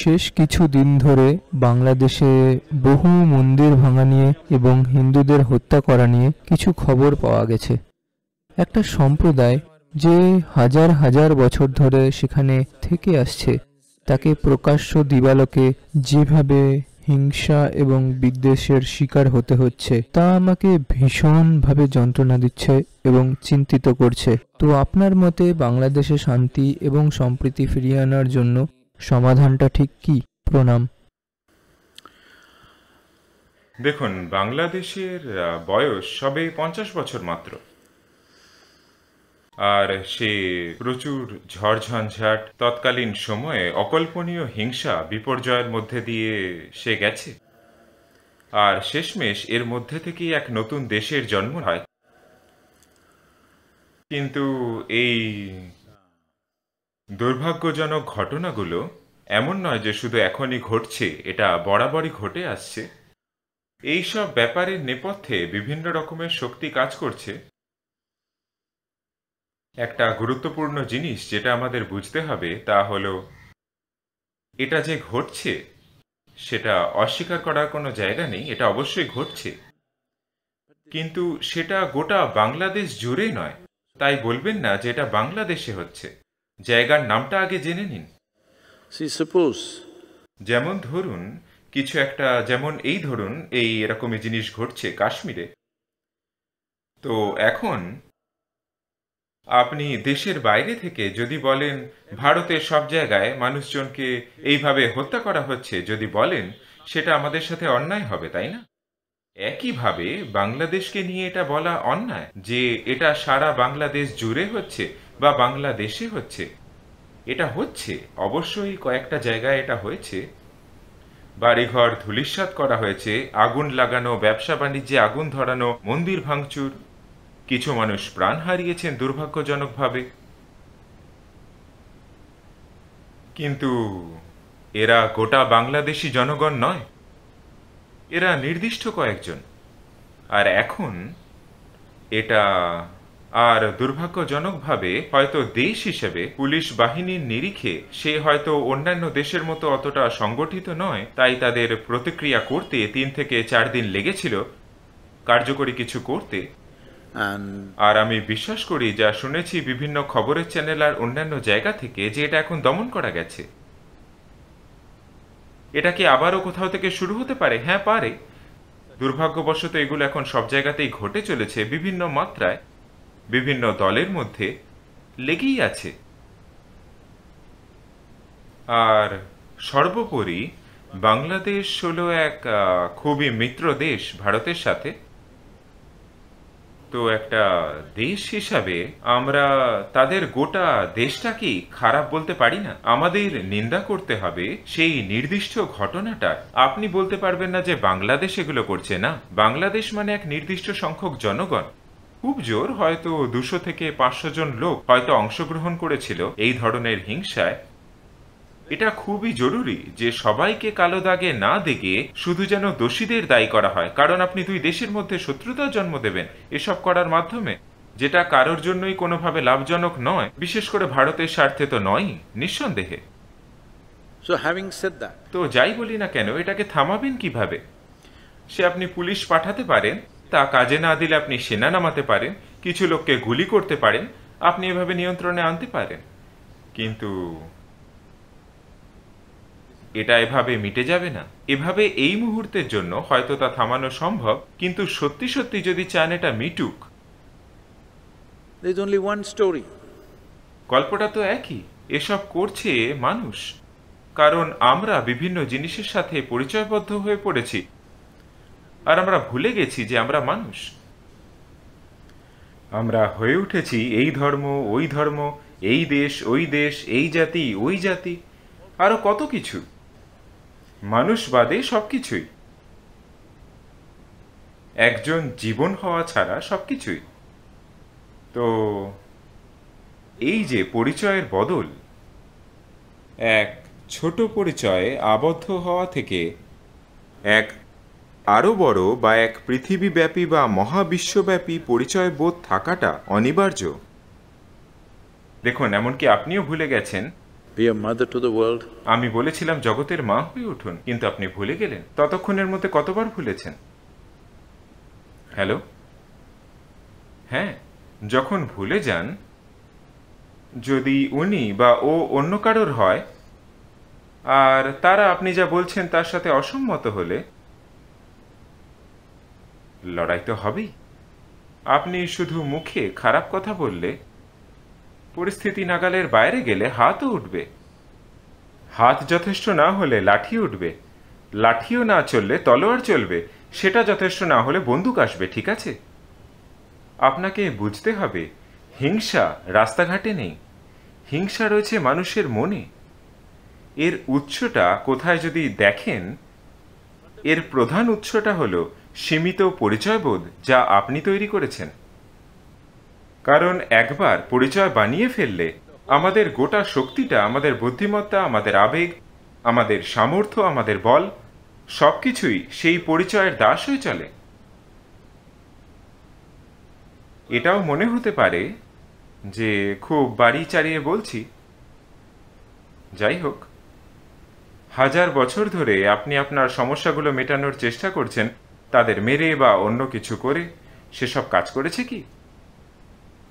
শেষ কিছু দিন ধরে বাংলাদেশে বহু মন্দির ভাঙা নিয়ে এবং হিন্দুদের হত্যা করা নিয়ে কিছু খবর পাওয়া গেছে একটা সম্প্রদায় যে হাজার হাজার বছর ধরে সেখানে থেকে আসছে তাকে প্রকাশ্য দিবালোকে যেভাবে হিংসা এবং বিদ্বেষের শিকার হতে হচ্ছে তা আমাকে ভীষণভাবে যন্ত্রণা দিচ্ছে এবং চিন্তিত করছে তো আপনার মতে বাংলাদেশে শান্তি এবং সম্প্রীতি ফিরিয়ে আনার জন্য সমাধানটা ঠিক কি প্রণাম দেখুন বাংলাদেশের বয়স সবে পঞ্চাশ বছর মাত্র আর সে প্রচুর ঝড়ঝঞ্ঝাট তৎকালীন সময়ে অকল্পনীয় হিংসা বিপর্যয়ের মধ্যে দিয়ে সে গেছে আর শেষমেশ এর মধ্যে থেকেই এক নতুন দেশের জন্ম হয় কিন্তু এই দুর্ভাগ্যজনক ঘটনাগুলো এমন নয় যে শুধু এখনই ঘটছে এটা বরাবরই ঘটে আসছে এইসব ব্যাপারের নেপথ্যে বিভিন্ন রকমের শক্তি কাজ করছে একটা গুরুত্বপূর্ণ জিনিস যেটা আমাদের বুঝতে হবে তা হল এটা যে ঘটছে সেটা অস্বীকার করার কোনো জায়গা নেই এটা অবশ্যই ঘটছে কিন্তু সেটা গোটা বাংলাদেশ জুড়ে নয় তাই বলবেন না যে এটা বাংলাদেশে হচ্ছে জায়গার নামটা আগে জেনে নিন যেমন ধরুন কিছু একটা যেমন এই ধরুন এই এরকমই জিনিস ঘটছে কাশ্মীরে তো এখন আপনি দেশের বাইরে থেকে যদি বলেন ভারতের সব জায়গায় মানুষজনকে এইভাবে হত্যা করা হচ্ছে যদি বলেন সেটা আমাদের সাথে অন্যায় হবে তাই না একইভাবে বাংলাদেশকে নিয়ে এটা বলা অন্যায় যে এটা সারা বাংলাদেশ জুড়ে হচ্ছে বা বাংলাদেশে হচ্ছে এটা হচ্ছে অবশ্যই কয়েকটা জায়গায় এটা হয়েছে বাড়িঘর ধুলিস্বাত করা হয়েছে আগুন লাগানো ব্যবসা বাণিজ্যে আগুন ধরানো মন্দির ভাঙচুর কিছু মানুষ প্রাণ হারিয়েছেন দুর্ভাগ্যজনকভাবে কিন্তু এরা গোটা বাংলাদেশি জনগণ নয় এরা নির্দিষ্ট কয়েকজন আর এখন এটা আর দুর্ভাগ্যজনকভাবে হয়তো দেশ হিসেবে পুলিশ বাহিনীর নিরিখে সে হয়তো অন্যান্য দেশের মতো অতটা সংগঠিত নয় তাই তাদের প্রতিক্রিয়া করতে তিন থেকে চার দিন লেগেছিল কার্যকরী কিছু করতে আর আমি বিশ্বাস করি যা শুনেছি বিভিন্ন খবরের চ্যানেল আর অন্যান্য জায়গা থেকে যে এটা এখন দমন করা গেছে এটা কি আবারও কোথাও থেকে শুরু হতে পারে হ্যাঁ পারে দুর্ভাগ্যবশত এগুলো এখন সব জায়গাতেই ঘটে চলেছে বিভিন্ন মাত্রায় বিভিন্ন দলের মধ্যে লেগেই আছে আর সর্বোপরি বাংলাদেশ হলো এক খুবই মিত্র দেশ ভারতের সাথে তো একটা দেশ হিসাবে আমরা তাদের গোটা দেশটাকে খারাপ বলতে পারি না আমাদের নিন্দা করতে হবে সেই নির্দিষ্ট ঘটনাটা আপনি বলতে পারবেন না যে বাংলাদেশ এগুলো করছে না বাংলাদেশ মানে এক নির্দিষ্ট সংখ্যক জনগণ খুব জোর হয়তো দুশো থেকে পাঁচশো জন লোক হয়তো অংশগ্রহণ করেছিল এই ধরনের হিংসায় এটা খুবই জরুরি যে সবাইকে কালো দাগে না দেখে শুধু যেন দোষীদের দায়ী করা হয় কারণ আপনি দুই দেশের মধ্যে শত্রুতার জন্ম দেবেন এসব করার মাধ্যমে যেটা কারোর জন্যই কোনোভাবে লাভজনক নয় বিশেষ করে ভারতের স্বার্থে তো নয় নিঃসন্দেহে তো যাই বলি না কেন এটাকে থামাবেন কিভাবে সে আপনি পুলিশ পাঠাতে পারেন তা কাজে না দিলে আপনি সেনা নামাতে পারেন কিছু লোককে গুলি করতে পারেন আপনি এভাবে নিয়ন্ত্রণে আনতে পারেন কিন্তু এটা এভাবে মিটে যাবে না এভাবে এই মুহূর্তের জন্য হয়তো তা থামানো সম্ভব কিন্তু সত্যি সত্যি যদি চান এটা মিটুক only গল্পটা তো একই এসব করছে মানুষ কারণ আমরা বিভিন্ন জিনিসের সাথে পরিচয়বদ্ধ হয়ে পড়েছি আর আমরা ভুলে গেছি যে আমরা মানুষ আমরা হয়ে উঠেছি এই ধর্ম ওই ধর্ম এই দেশ ওই দেশ এই জাতি ওই জাতি আরও কত কিছু মানুষ বাদে সব কিছুই একজন জীবন হওয়া ছাড়া সব কিছুই তো এই যে পরিচয়ের বদল এক ছোট পরিচয়ে আবদ্ধ হওয়া থেকে এক আরও বড় বা এক পৃথিবীব্যাপী বা মহাবিশ্বব্যাপী পরিচয় বোধ থাকাটা অনিবার্য দেখুন এমনকি আপনিও ভুলে গেছেন আমি বলেছিলাম জগতের মা হয়ে উঠুন কিন্তু আপনি ভুলে গেলেন ততক্ষণের মধ্যে কতবার ভুলেছেন হ্যালো হ্যাঁ যখন ভুলে যান যদি উনি বা ও অন্য কারোর হয় আর তারা আপনি যা বলছেন তার সাথে অসম্মত হলে লড়াই তো হবেই আপনি শুধু মুখে খারাপ কথা বললে পরিস্থিতি নাগালের বাইরে গেলে হাতও উঠবে হাত যথেষ্ট না হলে লাঠি উঠবে লাঠিও না চললে তলোয়ার চলবে সেটা যথেষ্ট না হলে বন্দুক আসবে ঠিক আছে আপনাকে বুঝতে হবে হিংসা রাস্তাঘাটে নেই হিংসা রয়েছে মানুষের মনে এর উৎসটা কোথায় যদি দেখেন এর প্রধান উৎসটা হলো সীমিত পরিচয়বোধ যা আপনি তৈরি করেছেন কারণ একবার পরিচয় বানিয়ে ফেললে আমাদের গোটা শক্তিটা আমাদের বুদ্ধিমত্তা আমাদের আবেগ আমাদের সামর্থ্য আমাদের বল সব কিছুই সেই পরিচয়ের দাস হয়ে চলে এটাও মনে হতে পারে যে খুব বাড়ি চারিয়ে বলছি যাই হোক হাজার বছর ধরে আপনি আপনার সমস্যাগুলো মেটানোর চেষ্টা করছেন তাদের মেরে বা অন্য কিছু করে সেসব কাজ করেছে কি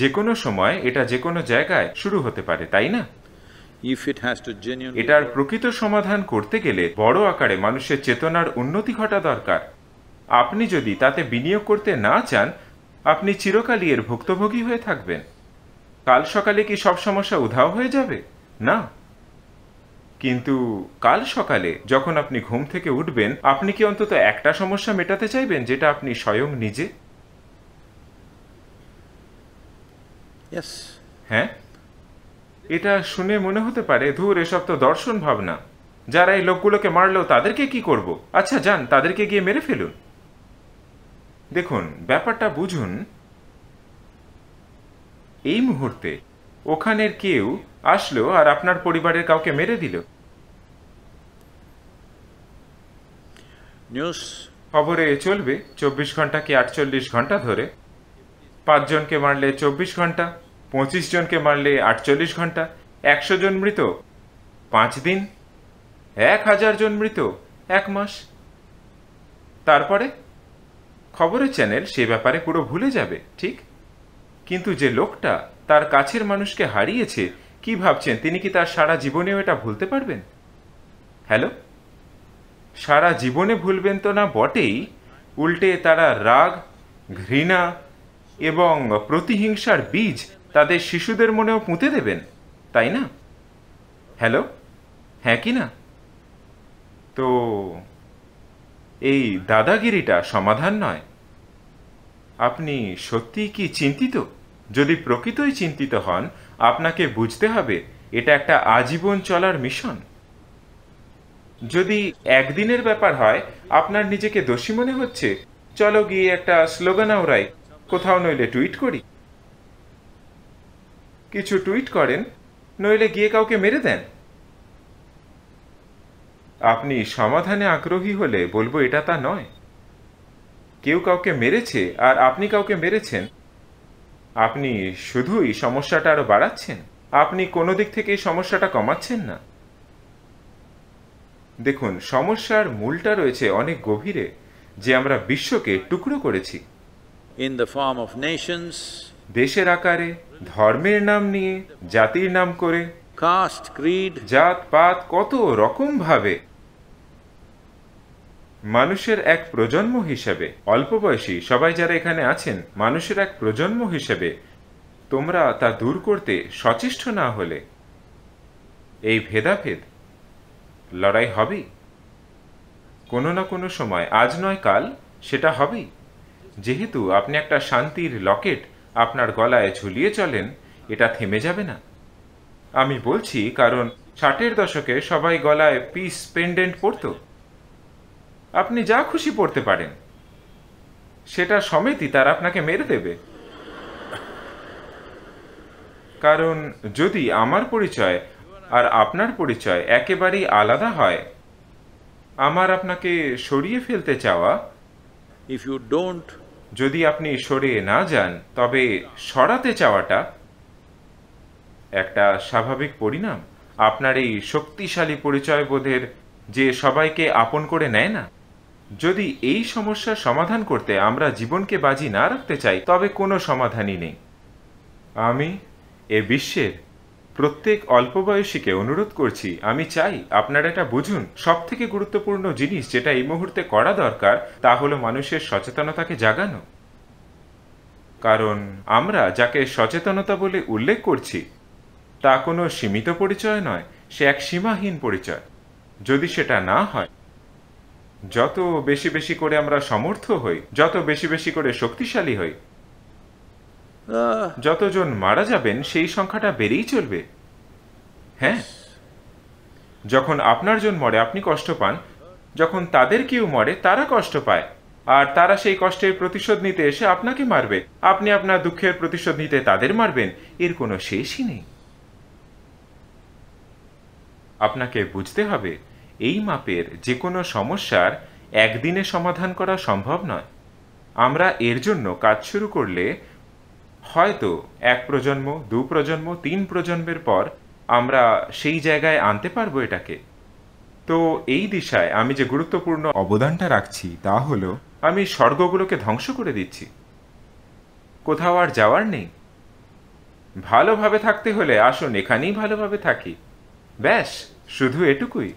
যে কোনো সময় এটা যে কোনো জায়গায় শুরু হতে পারে তাই না এটার প্রকৃত সমাধান করতে গেলে বড় আকারে মানুষের চেতনার উন্নতি ঘটা দরকার আপনি যদি তাতে বিনিয়োগ করতে না চান আপনি চিরকালই এর ভুক্তভোগী হয়ে থাকবেন কাল সকালে কি সব সমস্যা উধাও হয়ে যাবে না কিন্তু কাল সকালে যখন আপনি ঘুম থেকে উঠবেন আপনি কি অন্তত একটা সমস্যা মেটাতে চাইবেন যেটা আপনি স্বয়ং নিজে হ্যাঁ এটা শুনে মনে হতে পারে ধুর এসব তো দর্শন ভাবনা যারা এই লোকগুলোকে মারলো তাদেরকে কি করব আচ্ছা যান তাদেরকে গিয়ে মেরে ফেলুন দেখুন ব্যাপারটা বুঝুন এই মুহূর্তে ওখানের কেউ আসলো আর আপনার পরিবারের কাউকে মেরে দিল নিউজ খবরে চলবে চব্বিশ ঘন্টা কি আটচল্লিশ ঘন্টা ধরে পাঁচজনকে মারলে চব্বিশ ঘন্টা পঁচিশ জনকে মারলে আটচল্লিশ ঘন্টা একশো জন মৃত পাঁচ দিন এক হাজার জন মৃত এক মাস তারপরে খবরের চ্যানেল সে ব্যাপারে পুরো ভুলে যাবে ঠিক কিন্তু যে লোকটা তার কাছের মানুষকে হারিয়েছে কি ভাবছেন তিনি কি তার সারা জীবনেও এটা ভুলতে পারবেন হ্যালো সারা জীবনে ভুলবেন তো না বটেই উল্টে তারা রাগ ঘৃণা এবং প্রতিহিংসার বীজ তাদের শিশুদের মনেও পুঁতে দেবেন তাই না হ্যালো হ্যাঁ কি না তো এই দাদাগিরিটা সমাধান নয় আপনি সত্যিই কি চিন্তিত যদি প্রকৃতই চিন্তিত হন আপনাকে বুঝতে হবে এটা একটা আজীবন চলার মিশন যদি একদিনের ব্যাপার হয় আপনার নিজেকে দোষী মনে হচ্ছে চলো গিয়ে একটা স্লোগান আওড়াই কোথাও নইলে টুইট করি কিছু টুইট করেন নইলে গিয়ে কাউকে মেরে দেন আপনি সমাধানে আগ্রহী হলে বলবো এটা তা নয় কেউ কাউকে মেরেছে আর আপনি কাউকে মেরেছেন আপনি শুধুই সমস্যাটা আরও বাড়াচ্ছেন আপনি কোনো দিক থেকে সমস্যাটা কমাচ্ছেন না দেখুন সমস্যার মূলটা রয়েছে অনেক গভীরে যে আমরা বিশ্বকে টুকরো করেছি in the form of nations, দেশের আকারে ধর্মের নাম নিয়ে জাতির নাম করে কাস্ট ক্রিড জাত পাত কত রকম ভাবে মানুষের এক প্রজন্ম হিসেবে অল্প বয়সী সবাই যারা এখানে আছেন মানুষের এক প্রজন্ম হিসেবে তোমরা তা দূর করতে সচেষ্ট না হলে এই ভেদাভেদ লড়াই হবে কোনো না কোনো সময় আজ নয় কাল সেটা হবেই যেহেতু আপনি একটা শান্তির লকেট আপনার গলায় ঝুলিয়ে চলেন এটা থেমে যাবে না আমি বলছি কারণ ষাটের দশকে সবাই গলায় পিস পেন্ডেন্ট পরত আপনি যা খুশি পড়তে পারেন সেটা সমেতই তার আপনাকে মেরে দেবে কারণ যদি আমার পরিচয় আর আপনার পরিচয় একেবারেই আলাদা হয় আমার আপনাকে সরিয়ে ফেলতে চাওয়া ইফ ইউ ডোন্ট যদি আপনি সরে না যান তবে সরাতে চাওয়াটা একটা স্বাভাবিক পরিণাম আপনার এই শক্তিশালী পরিচয় বোধের যে সবাইকে আপন করে নেয় না যদি এই সমস্যার সমাধান করতে আমরা জীবনকে বাজি না রাখতে চাই তবে কোনো সমাধানই নেই আমি এ বিশ্বের প্রত্যেক অল্প বয়সীকে অনুরোধ করছি আমি চাই আপনারা এটা বুঝুন সব থেকে গুরুত্বপূর্ণ জিনিস যেটা এই মুহূর্তে করা দরকার তা হলো মানুষের সচেতনতাকে জাগানো কারণ আমরা যাকে সচেতনতা বলে উল্লেখ করছি তা কোনো সীমিত পরিচয় নয় সে এক সীমাহীন পরিচয় যদি সেটা না হয় যত বেশি বেশি করে আমরা সমর্থ হই যত বেশি বেশি করে শক্তিশালী হই যতজন মারা যাবেন সেই সংখ্যাটা বেড়েই চলবে হ্যাঁ যখন আপনার জন মরে আপনি কষ্ট পান যখন তাদের কেউ মরে তারা কষ্ট পায় আর তারা সেই কষ্টের প্রতিশোধ নিতে এসে আপনাকে মারবে আপনি আপনার দুঃখের প্রতিশোধ নিতে তাদের মারবেন এর কোনো শেষই নেই আপনাকে বুঝতে হবে এই মাপের যে কোনো সমস্যার একদিনে সমাধান করা সম্ভব নয় আমরা এর জন্য কাজ শুরু করলে হয়তো এক প্রজন্ম দু প্রজন্ম তিন প্রজন্মের পর আমরা সেই জায়গায় আনতে পারবো এটাকে তো এই দিশায় আমি যে গুরুত্বপূর্ণ অবদানটা রাখছি তা হলো আমি স্বর্গগুলোকে ধ্বংস করে দিচ্ছি কোথাও আর যাওয়ার নেই ভালোভাবে থাকতে হলে আসুন এখানেই ভালোভাবে থাকি ব্যাস শুধু এটুকুই